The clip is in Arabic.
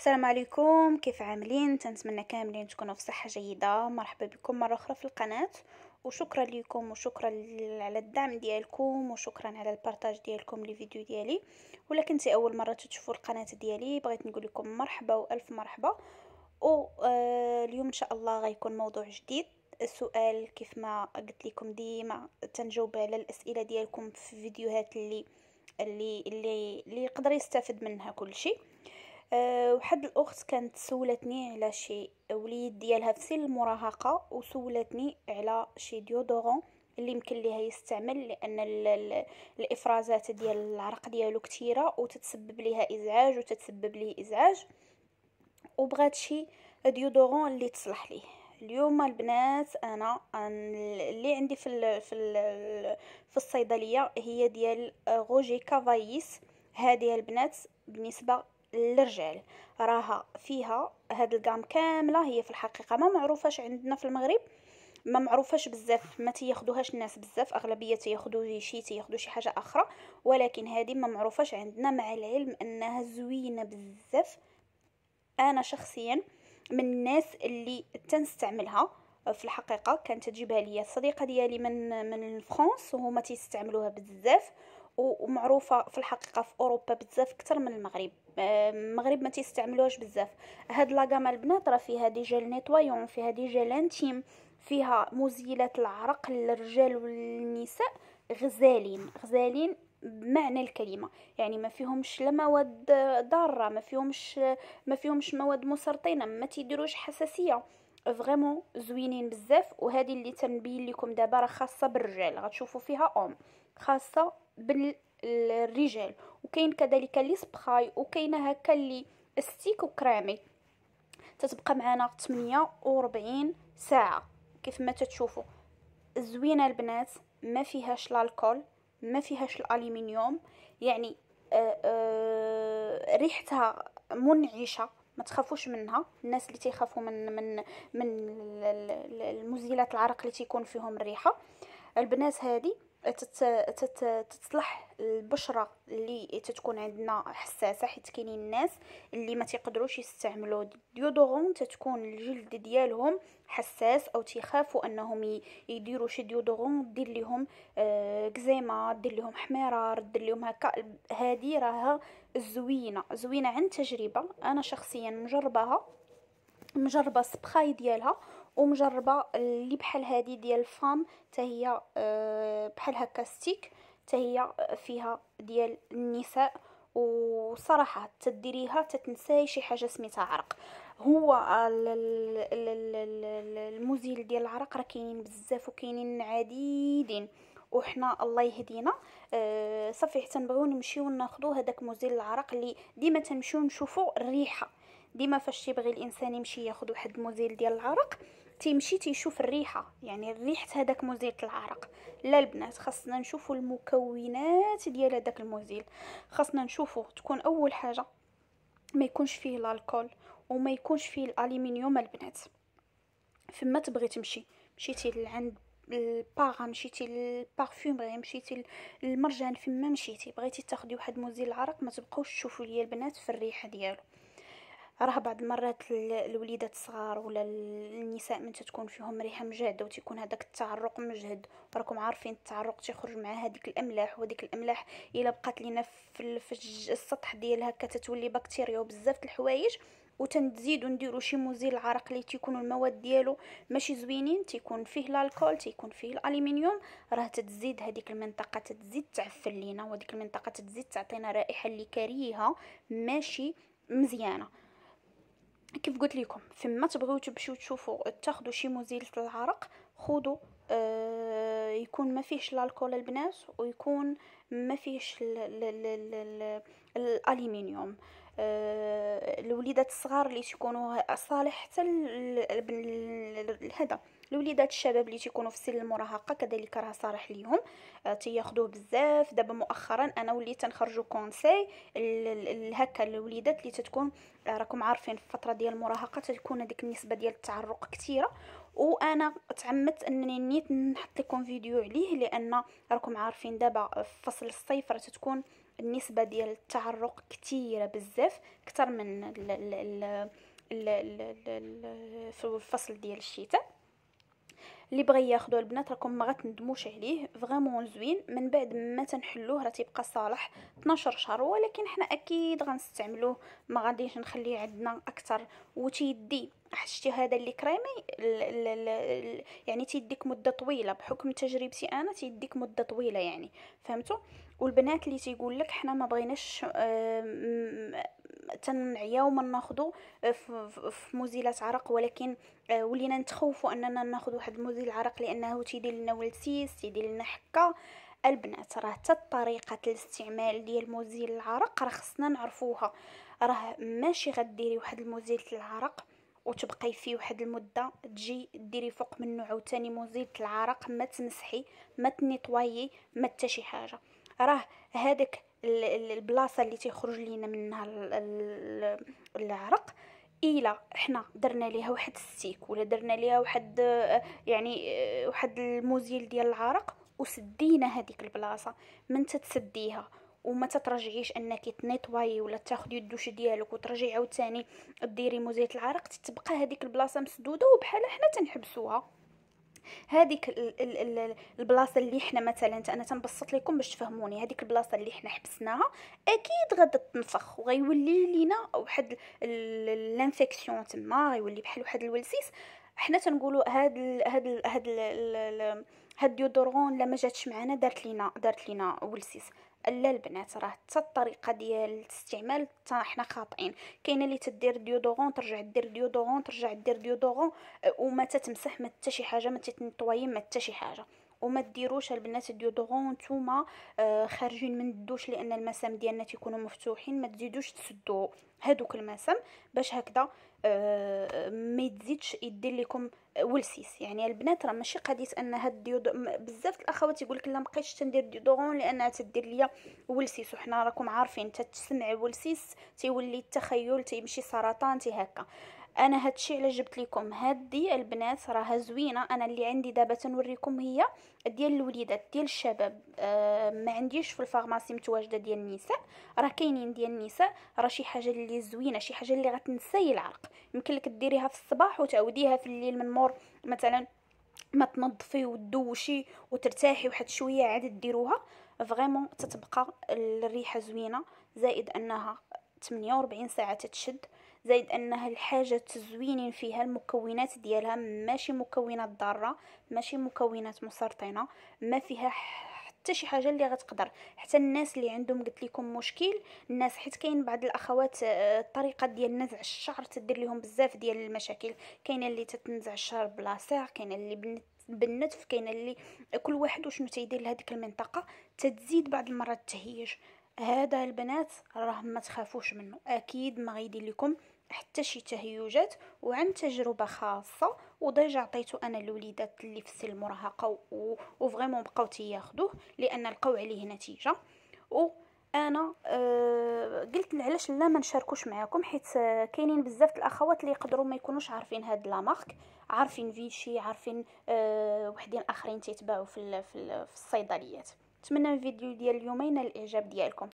السلام عليكم كيف عاملين تنتمنى كاملين تكونوا في صحه جيده مرحبا بكم مره اخرى في القناه وشكرا لكم وشكرا على الدعم ديالكم وشكرا على البارطاج ديالكم للفيديو ديالي ولا كنتي اول مره تشوفوا القناه ديالي بغيت نقول لكم مرحبا والف مرحبا و آه، اليوم ان شاء الله غيكون موضوع جديد السؤال كيف ما قلت لكم ديما تنجاوب على الاسئله ديالكم في فيديوهات اللي اللي اللي, يقدر يستافد منها كل شيء واحد آه، وحد الاخت كانت سولتني على شي وليد ديالها في سن المراهقه وسولتني على شي ديودورون اللي يمكن ليها يستعمل لان الـ الـ الافرازات ديال العرق ديالو كثيره وتتسبب ليها ازعاج وتتسبب ليه ازعاج وبغات شي ديودورون اللي تصلح ليه اليوم البنات انا اللي عندي في الـ في الـ في الصيدليه هي ديال غوجي آه، كافايس هذه البنات بالنسبه للرجال راها فيها هاد القام كامله هي في الحقيقه ما معروفاش عندنا في المغرب ما معروفاش بزاف ما تياخدوهاش الناس بزاف اغلبيه تياخدو شي تياخدو شي حاجه اخرى ولكن هذه ما معروفاش عندنا مع العلم انها زوينه بزاف انا شخصيا من الناس اللي تنستعملها في الحقيقه كانت تجيبها لي الصديقه ديالي من من فرنسا وهما تيستعملوها بزاف ومعروفه في الحقيقه في اوروبا بزاف اكثر من المغرب المغرب ما تيستعملوهاش بزاف هاد لاكام البنات راه فيها دي جيل نيتوايون فيها دي جيل انتيم فيها مزيلات العرق للرجال والنساء غزالين غزالين بمعنى الكلمه يعني ما فيهمش لا مواد ضاره ما فيهمش ما فيهمش مواد مسرطنه ما تيديروش حساسيه فريمون زوينين بزاف وهذه اللي تنبين لكم دابا راه خاصه بالرجال غتشوفوا فيها اوم خاصه بالرجال وكاين كذلك لي سبراي وكاينه هكا اللي ستيك وكرامي تتبقى معنا 48 ساعه كيف ما تتشوفوا زوينه البنات ما فيهاش الكول ما فيهاش الالومنيوم يعني آآ آه، آآ آه، ريحتها منعشه ما تخافوش منها الناس اللي تيخافوا من من من المزيلات العرق اللي تيكون فيهم الريحه البنات هذه تتصلح البشره اللي تتكون عندنا حساسه حيت كاينين الناس اللي ما تيقدروش يستعملوا ديودورون تتكون الجلد ديالهم حساس او تيخافوا انهم يديروا شي ديودورون دير لهم آه، كزيمه دير لهم حميرار دير لهم هكا هذه راها زوينه زوينه عن تجربه انا شخصيا مجرباها مجربه سبخاي ديالها ومجربه آه، اللي بحال هذه ديال فام حتى هي آه، بحال هكا ستيك حتى هي آه، فيها ديال النساء وصراحه تديريها تتنساي شي حاجه سميتها عرق هو المزيل ديال العرق راه كاينين بزاف وكاينين عديدين وحنا الله يهدينا أه صافي حتى نبغيو نمشيو ناخذوا هذاك مزيل العرق اللي ديما تنمشيو نشوفوا الريحه ديما فاش تيبغي الانسان يمشي ياخذ واحد المزيل ديال العرق تيمشي تيشوف الريحه يعني ريحه هذاك مزيل العرق لا البنات خاصنا نشوفوا المكونات ديال هذاك المزيل خاصنا نشوفوا تكون اول حاجه ما يكونش فيه الكحول وما يكونش فيه الالومنيوم البنات فما تبغي تمشي مشيتي لعند الباغا مشيتي للبارفيومري مشيتي للمرجان فما مشيتي بغيتي تاخدي واحد مزيل العرق ما تبقاوش تشوفوا ليا البنات في الريحه ديالو راه بعض المرات الوليدات الصغار ولا النساء من تتكون فيهم ريحه مجهده وتيكون هذاك التعرق مجهد راكم عارفين التعرق تيخرج مع هذيك الاملاح وهذيك الاملاح الا بقات لينا في, السطح ديالها كتتولي بكتيريا وبزاف د الحوايج وتنزيدو نديرو شي مزيل العرق اللي تيكونوا المواد ديالو ماشي زوينين تيكون فيه الكول تيكون فيه الالومنيوم راه تتزيد هذيك المنطقه تتزيد تعفن لينا وهذيك المنطقه تتزيد تعطينا رائحه اللي كريهه ماشي مزيانه كيف قلت لكم فما تبغيو تمشيو تشوفوا تاخذوا شي مزيل العرق خذوا آه يكون ما فيهش الكحول البنات ويكون ما فيهش الالومنيوم آه الوليدات الصغار اللي تكونوا صالح حتى هذا الوليدات الشباب اللي تيكونوا في سن المراهقه كذلك راه صالح ليهم آه، تياخذوه بزاف دابا مؤخرا انا وليت تنخرجوا كونساي هكا الوليدات اللي تتكون آه، راكم عارفين في الفتره ديال المراهقه تكون هذيك النسبه ديال التعرق كثيره وانا تعمدت انني نيت نحط لكم فيديو عليه لان راكم عارفين دابا في فصل الصيف راه تتكون النسبه ديال التعرق كثيره بزاف اكثر من ال ال ال في الفصل ديال الشتاء اللي بغى ياخدو البنات راكم ما غتندموش عليه فريمون زوين من بعد ما تنحلوه راه تيبقى صالح 12 شهر ولكن حنا اكيد غنستعملوه ما غاديش نخليه عندنا اكثر وتيدي حشتي هذا اللي كريمي الـ الـ الـ يعني تيديك مده طويله بحكم تجربتي انا تيديك مده طويله يعني فهمتوا والبنات اللي تيقول لك حنا ما بغيناش آه، تنعياو ما ناخذو آه، في مزيلات عرق ولكن آه، ولينا نتخوفوا اننا ناخذ واحد المزيل العرق لانه تيدير لنا ولسيس تيدير لنا حكه البنات راه حتى طريقه الاستعمال ديال مزيل العرق راه خصنا نعرفوها راه ماشي غديري واحد المزيل العرق وتبقاي فيه واحد المده تجي ديري فوق منه عاوتاني مزيل العرق ما تمسحي ما تنيطويي ما حتى شي حاجه راه هذاك البلاصه اللي تيخرج لينا منها العرق الا حنا درنا ليها واحد السيك ولا درنا ليها واحد يعني واحد المزيل ديال العرق وسدينا هذيك البلاصه من تتسديها وما تترجعيش انك تنيطواي ولا تاخدي الدوش ديالك وترجعي عاوتاني ديري مزيل العرق تتبقى هذيك البلاصه مسدوده وبحال حنا تنحبسوها هذيك البلاصه اللي حنا مثلا انا تنبسط لكم باش تفهموني هذيك البلاصه اللي حنا حبسناها اكيد غادا تنفخ وغيولي لينا واحد الانفيكسيون تما غيولي بحال واحد الولسيس حنا تنقولوا هاد الـ هاد الـ هاد ال هاد الديودورون لما جاتش معنا دارت لينا دارت لينا ولسيس لا البنات راه حتى الطريقه ديال الاستعمال حتى حنا خاطئين كاينه اللي تدير ديودورون ترجع دير ديودورون ترجع دير ديودورون آه، وما تتمسح ما حتى شي حاجه ما تتنطوي ما حتى شي حاجه وما ديروش البنات ديودورون نتوما آه، خارجين من الدوش لان المسام ديالنا تيكونوا مفتوحين ما تزيدوش تسدوا هادوك المسام باش هكذا ما يتزيدش يدير لكم ولسيس يعني البنات راه ماشي قضيه ان هاد الديود بزاف الاخوات يقول لك لا مبقيتش تندير ديودورون لانها تدير ليا ولسيس وحنا راكم عارفين تتسمع ولسيس تيولي التخيل تيمشي سرطان تي هكا انا هادشي علاش جبت لكم هادي البنات راها زوينه انا اللي عندي دابا تنوريكم هي ديال الوليدات ديال الشباب آه، ما عنديش في الفارماسي متواجده ديال النساء راه كاينين ديال النساء راه شي حاجه اللي زوينه شي حاجه اللي غتنساي العرق يمكن لك ديريها في الصباح وتعوديها في الليل من مور مثلا ما تنظفي وتدوشي وترتاحي واحد شويه عاد ديروها فريمون تتبقى الريحه زوينه زائد انها 48 ساعه تتشد زائد انها الحاجه تزوينين فيها المكونات ديالها ماشي مكونات ضاره ماشي مكونات مسرطنه ما فيها حتى شي حاجه اللي غتقدر حتى الناس اللي عندهم قلت لكم مشكل الناس حيت كاين بعض الاخوات الطريقه آه، ديال نزع الشعر تدير لهم بزاف ديال المشاكل كاينه اللي تتنزع الشعر بلاصيغ كاين كاينه اللي بالنتف كاينه اللي كل واحد وشنو تيدير لهذيك المنطقه تتزيد بعض المرات التهيج هذا البنات راه ما تخافوش منه اكيد ما غيدير لكم حتى شي تهيجات وعن تجربه خاصه وديجا عطيتو انا الوليدات اللي في سن المراهقه وفريمون بقاو تياخذوه لان لقاو عليه نتيجه و انا أه قلت علاش لا ما نشاركوش معاكم حيت آه، كاينين بزاف الاخوات اللي يقدروا ما يكونوش عارفين هاد لا مارك عارفين فيشي عارفين أه وحدين اخرين تيتباعوا في, ال في الصيدليات نتمنى الفيديو ديال اليومين الاعجاب ديالكم